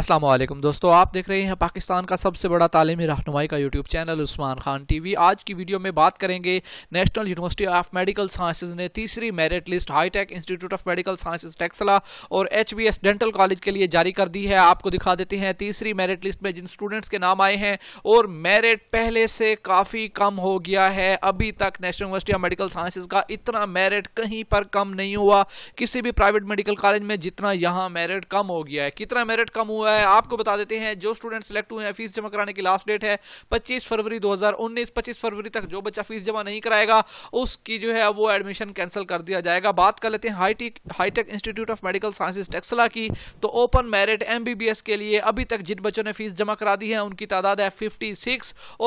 असलम दोस्तों आप देख रहे हैं पाकिस्तान का सबसे बड़ा तालीमी रहनुमाई का YouTube channel Usman Khan TV आज की वीडियो में बात करेंगे National University of Medical Sciences ने तीसरी मेरिट लिस्ट हाईटेक Institute of Medical Sciences Taxila और एच डेंटल कॉलेज के लिए जारी कर दी है आपको दिखा देते हैं तीसरी मेरिट लिस्ट में जिन स्टूडेंट्स के नाम आए हैं और मेरिट पहले से काफ़ी कम हो गया है अभी तक National University of Medical Sciences का इतना मेरिट कहीं पर कम नहीं हुआ किसी भी प्राइवेट मेडिकल कॉलेज में जितना यहाँ मेरिट कम हो गया है कितना मेरिट कम हुआ हुआ है आपको बता देते हैं जो स्टूडेंट सेलेक्ट हुए हैं फीस जमा कराने की लास्ट डेट है 25 फरवरी 2019 25 फरवरी तक जो बच्चा फीस जमा नहीं कराएगा उसकी जो है वो एडमिशन कैंसिल कर दिया जाएगा बात कर लेते हैं Hi Tech Hi Tech Institute of Medical Sciences टेक्सला की तो ओपन मेरिट एम के लिए अभी तक जिन बच्चों ने फीस जमा करा दी है उनकी तादाद है फिफ्टी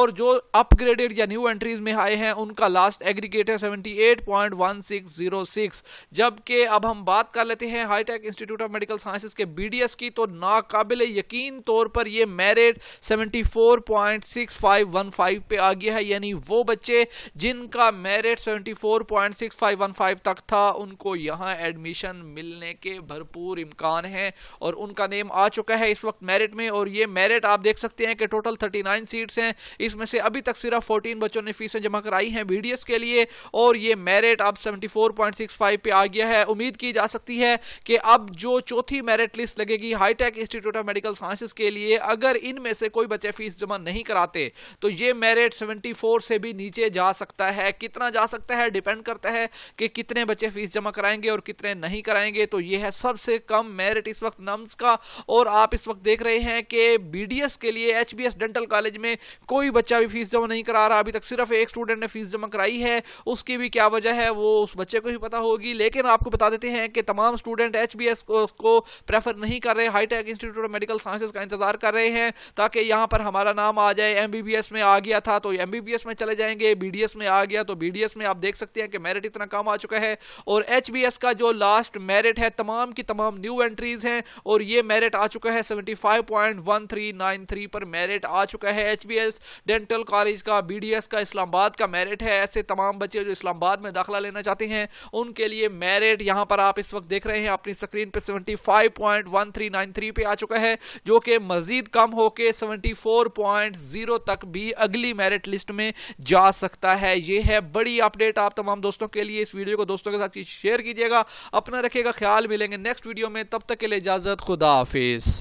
और जो अपग्रेडेड या न्यू एंट्रीज में आए हैं उनका लास्ट एग्रीगेट है सेवेंटी जबकि अब हम बात कर लेते हैं हाईटेक इंस्टीट्यूट ऑफ मेडिकल साइंसिस के बी की तो नाकाबिल काबिल यकीन तौर पर ये मेरिट 74.6515 पे आ गया है यानी वो बच्चे जिनका मेरिट 74.6515 तक था उनको यहाँ एडमिशन मिलने के भरपूर इम्कान है और उनका नेम आ चुका है इस वक्त मेरिट में और ये मेरिट आप देख सकते हैं कि टोटल 39 सीट्स हैं इसमें से अभी तक सिर्फ 14 बच्चों ने फीसें जमा कराई हैं बी के लिए और ये मेरिट अब 74.65 पे आ गया है उम्मीद की जा सकती है कि अब जो चौथी मेरिट लिस्ट लगेगी हाईटेक Institute Institute of Medical Sciences के लिए अगर इनमें से कोई बच्चे फीस जमा नहीं कराते तो ये मेरिट 74 से भी नीचे जा सकता है कितना जा सकता है डिपेंड करता है कि कितने बच्चे फीस जमा कराएंगे और कितने नहीं कराएंगे तो ये है सबसे कम मेरिट इस वक्त नम्स का और आप इस वक्त देख रहे हैं कि बीडीएस के लिए एचबीएस डेंटल कॉलेज में कोई बच्चा भी फीस जमा नहीं करा रहा अभी तक सिर्फ एक स्टूडेंट ने फीस जमा कराई है उसकी भी क्या वजह है वो उस बच्चे को ही पता होगी लेकिन आपको बता देते हैं कि तमाम स्टूडेंट एच को प्रेफर नहीं कर रहे हाईटेक इंस्टीट्यूट और मेडिकल साइंसेज का इंतजार कर रहे हैं ताकि यहाँ पर हमारा नाम आ जाए एम में आ गया था तो एम में चले जाएंगे बी में आ गया तो बी में आप देख सकते हैं कि मेरिट इतना कम आ चुका है और एच का जो लास्ट मेरिट है तमाम की तमाम न्यू एंट्रीज हैं और ये मेरिट आ चुका है 75.1393 पर मेरिट आ चुका है एच डेंटल कॉलेज का बी का इस्लामाबाद का मेरिट है ऐसे तमाम बच्चे जो इस्लामाबाद में दाखिला लेना चाहते हैं उनके लिए मेरिट यहाँ पर आप इस वक्त देख रहे हैं अपनी स्क्रीन पर सेवेंटी पे आ चुका रुपए है जो कि मजीद कम होकर सेवेंटी फोर पॉइंट जीरो तक भी अगली मेरिट लिस्ट में जा सकता है यह है बड़ी अपडेट आप तमाम दोस्तों के लिए इस वीडियो को दोस्तों के साथ शेयर कीजिएगा अपना रखेगा ख्याल मिलेंगे नेक्स्ट वीडियो में तब तक के लिए इजाजत खुदा हाफिज़